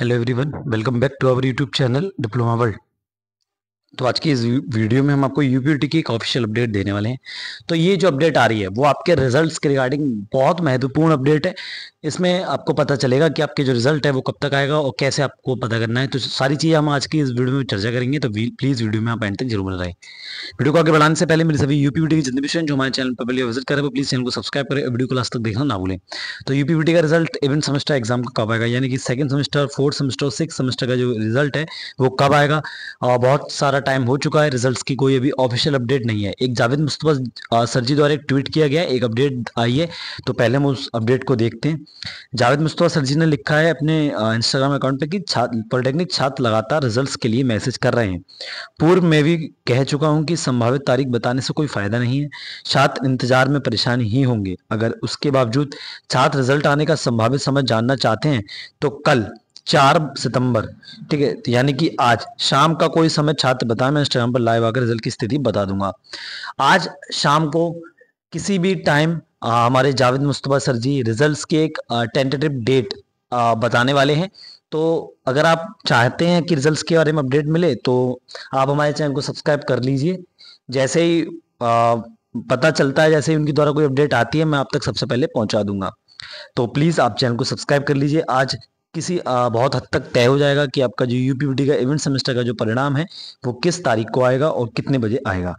Hello everyone, welcome back to our YouTube channel Diploma World. तो आज की इस वीडियो में हम आपको यूपीटी की एक ऑफिशियल अपडेट देने वाले हैं तो ये जो अपडेट आ रही है वो आपके रिजल्ट्स के रिगार्डिंग बहुत महत्वपूर्ण अपडेट है इसमें आपको पता चलेगा कि आपके जो रिजल्ट है वो कब तक आएगा और कैसे आपको पता करना है तो सारी चीज़ें हम आज की इस वीडियो में चर्चा करेंगे तो प्लीज़ वीडियो में आप एंड तक जरूर रहे वीडियो को आगे बढ़ाने से पहले मेरे सभी यूपीटी की जितने भी जो हमारे चैनल पर पहले विजिट करें वो प्लीज़ चैनल को सब्सक्राइब करें वीडियो को लास्ट तक देखना ना भूलें तो यूपीटी का रिजल्ट इवन सेमेस्टर एग्जाम का कब आएगा यानी कि second semester fourth semester six semester का जो रिजल्ट है वो कब आएगा और बहुत सारा टाइम हो चुका है रिजल्ट्स की कोई अभी ऑफिशियल अपडेट नहीं है एक जावेद मुस्तफ़ा सर जी द्वारा एक ट्वीट किया गया एक अपडेट आई है तो पहले हम उस अपडेट को देखते हैं जावेद मुस्तफ़ा सर जी ने लिखा है अपने इंस्टाग्राम अकाउंट पर कि छात्र पॉलिटेक्निक छात्र लगातार रिजल्ट के लिए मैसेज कर रहे हैं पूर्व में भी कह चुका हूँ कि संभावित तारीख बताने से कोई फ़ायदा नहीं है छात्र इंतजार में परेशान ही होंगे अगर उसके बावजूद छात्र रिजल्ट आने का संभावित समय जानना चाहते हैं तो कल चार सितंबर ठीक है तो यानी कि आज शाम का कोई समय छात्र बताएं मैं इंस्टाग्राम पर लाइव आकर रिजल्ट की स्थिति बता दूंगा आज शाम को किसी भी टाइम हमारे जावेद मुस्तफ़ा सर जी रिजल्ट्स के एक टेंटेटिव डेट आ, बताने वाले हैं तो अगर आप चाहते हैं कि रिजल्ट्स के बारे में अपडेट मिले तो आप हमारे चैनल को सब्सक्राइब कर लीजिए जैसे ही आ, पता चलता है जैसे ही उनके द्वारा कोई अपडेट आती है मैं आप तक सबसे पहले पहुंचा दूंगा तो प्लीज़ आप चैनल को सब्सक्राइब कर लीजिए आज किसी बहुत हद तक तय हो जाएगा कि आपका जो यू का इवेंट सेमेस्टर का जो परिणाम है वो किस तारीख को आएगा और कितने बजे आएगा